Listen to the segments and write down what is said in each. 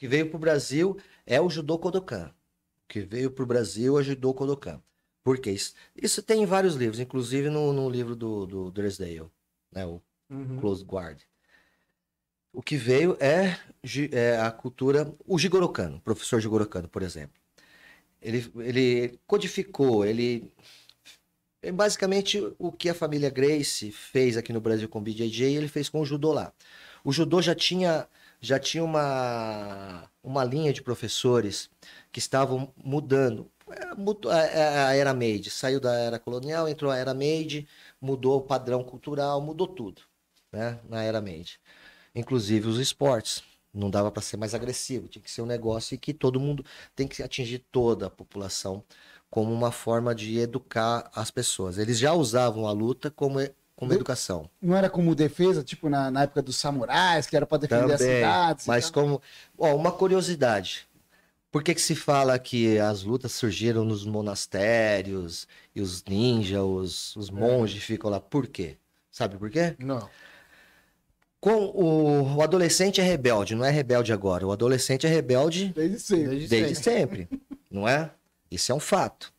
que veio para o Brasil é o judô Kodokan. Que veio para o Brasil é o judô Kodokan. Por quê? Isso, isso tem em vários livros, inclusive no, no livro do, do Drysdale, né? o uhum. Close Guard. O que veio é, é a cultura... O Jigorokano professor Jigorokano por exemplo. Ele, ele codificou, ele... é Basicamente, o que a família Grace fez aqui no Brasil com o BJJ, ele fez com o judô lá. O judô já tinha já tinha uma, uma linha de professores que estavam mudando. É, é, é, a era made, saiu da era colonial, entrou a era made, mudou o padrão cultural, mudou tudo né, na era made. Inclusive os esportes. Não dava para ser mais agressivo, tinha que ser um negócio que todo mundo tem que atingir toda a população como uma forma de educar as pessoas. Eles já usavam a luta como como educação. Não era como defesa, tipo na, na época dos samurais, que era para defender Também, as cidades. Mas como. Ó, uma curiosidade. Por que, que se fala que as lutas surgiram nos monastérios e os ninjas, os, os é. monges ficam lá? Por quê? Sabe por quê? Não. Com o, o adolescente é rebelde, não é rebelde agora. O adolescente é rebelde desde sempre. Desde, desde sempre. sempre, não é? Isso é um fato.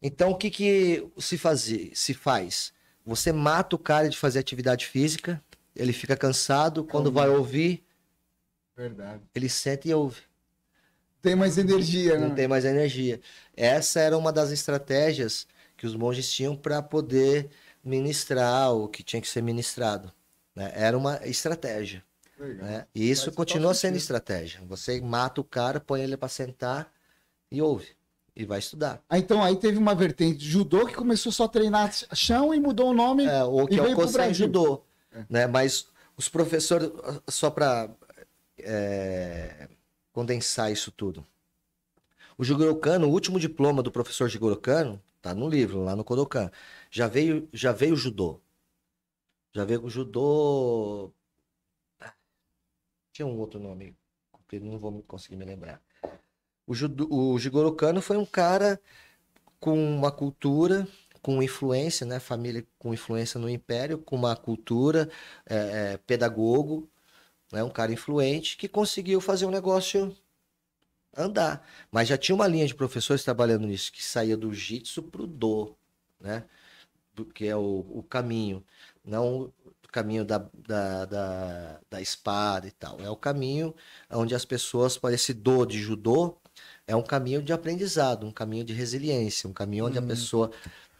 Então, o que, que se, faz, se faz? Você mata o cara de fazer atividade física, ele fica cansado, quando vai ouvir, Verdade. ele sente e ouve. Tem mais energia, né? Não tem mais energia. Essa era uma das estratégias que os monges tinham para poder ministrar o que tinha que ser ministrado. Né? Era uma estratégia. Né? E isso Faz continua sendo sentido. estratégia. Você mata o cara, põe ele para sentar e ouve. E vai estudar. Ah, então aí teve uma vertente de judô que começou só a treinar chão e mudou o nome. É, o que e é o Kosen Judô. É. Né? Mas os professores, só para é, condensar isso tudo. O Jigoro Kano, o último diploma do professor Jigoro Kano, tá no livro, lá no Kodokan. Já veio, já veio o judô. Já veio o judô. Tá. Tinha um outro nome, não vou conseguir me lembrar. O, judo, o Jigoro Kano foi um cara com uma cultura, com influência, né? Família com influência no Império, com uma cultura, é, é, pedagogo, né? Um cara influente que conseguiu fazer um negócio andar. Mas já tinha uma linha de professores trabalhando nisso, que saía do Jitsu pro Do, né? Que é o, o caminho, não o caminho da, da, da, da, espada e tal. É o caminho onde as pessoas, para esse Do de Judô, é um caminho de aprendizado, um caminho de resiliência, um caminho onde hum. a pessoa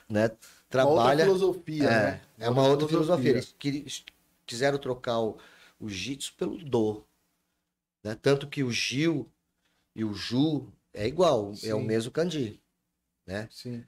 né, trabalha. Uma outra filosofia, é, né? É uma, outra filosofia. filosofia. Eles quiseram trocar o, o jitsu pelo do. Né? Tanto que o Gil e o Ju é igual, Sim. é o mesmo Kandi. Né? Sim.